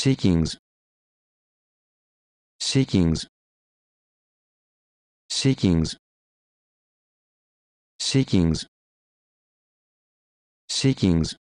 seekings seekings seekings seekings seekings